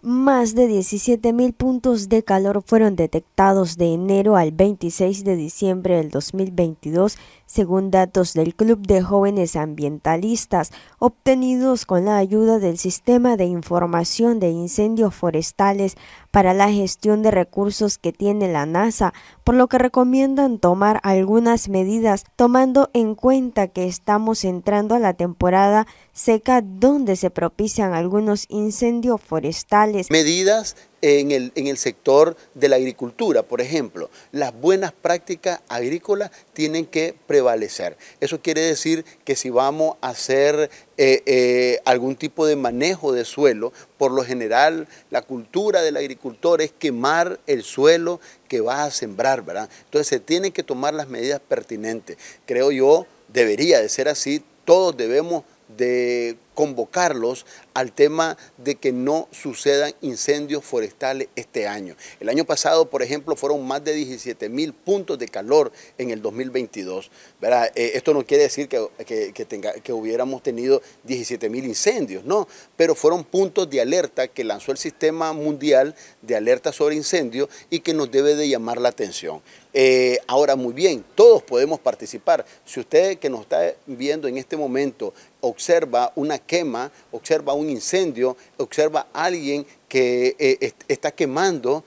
Más de 17.000 puntos de calor fueron detectados de enero al 26 de diciembre del 2022, según datos del Club de Jóvenes Ambientalistas, obtenidos con la ayuda del Sistema de Información de Incendios Forestales para la Gestión de Recursos que tiene la NASA, por lo que recomiendan tomar algunas medidas, tomando en cuenta que estamos entrando a la temporada seca donde se propician algunos incendios forestales Medidas en el, sector de la agricultura, por ejemplo. Las buenas prácticas agrícolas tienen que prevalecer. Eso quiere decir que si vamos a hacer eh, eh, algún tipo de manejo de suelo, por lo general la cultura del agricultor es quemar el suelo que va a sembrar, ¿verdad? Entonces se tienen que tomar las medidas pertinentes. Creo yo, debería de ser así, todos debemos de convocarlos al tema de que no sucedan incendios forestales este año. El año pasado, por ejemplo, fueron más de 17 mil puntos de calor en el 2022. ¿verdad? Eh, esto no quiere decir que, hubiéramos tenido 17 mil incendios, no, pero fueron puntos de alerta que lanzó el Sistema Mundial de Alerta sobre Incendios y que nos debe de llamar la atención. Eh, ahora, muy bien, todos podemos participar. Si usted que nos está viendo en este momento observa una quema, observa un incendio, observa a alguien que eh, está quemando,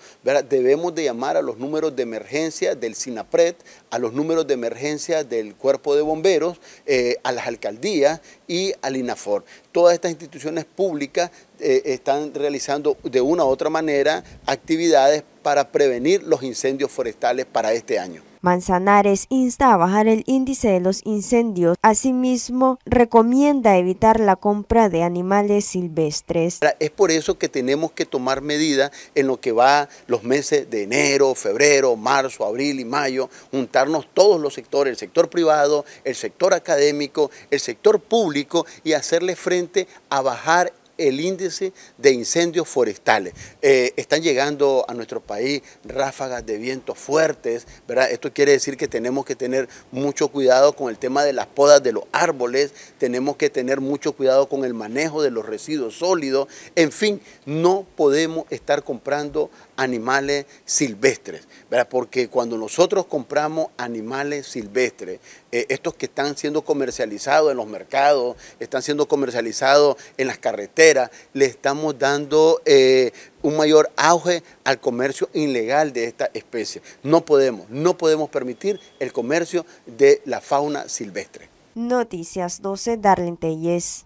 debemos de llamar a los números de emergencia del SINAPRED, a los números de emergencia del Cuerpo de Bomberos, eh, a las alcaldías y al INAFOR. Todas estas instituciones públicas eh, están realizando de una u otra manera actividades para prevenir los incendios forestales para este año. Manzanares insta a bajar el índice de los incendios. Asimismo, recomienda evitar la compra de animales silvestres. Es por eso que tenemos que tomar medidas en lo que va los meses de enero, febrero, marzo, abril y mayo, juntarnos todos los sectores, el sector privado, el sector académico, el sector público y hacerle frente a bajar el índice de incendios forestales. Eh, están llegando a nuestro país ráfagas de vientos fuertes, ¿verdad? Esto quiere decir que tenemos que tener mucho cuidado con el tema de las podas de los árboles, tenemos que tener mucho cuidado con el manejo de los residuos sólidos, en fin, no podemos estar comprando animales silvestres, ¿verdad? Porque cuando nosotros compramos animales silvestres, eh, estos que están siendo comercializados en los mercados, están siendo comercializados en las carreteras, le estamos dando eh, un mayor auge al comercio ilegal de esta especie. No podemos, no podemos permitir el comercio de la fauna silvestre. Noticias 12, Darlene Telles.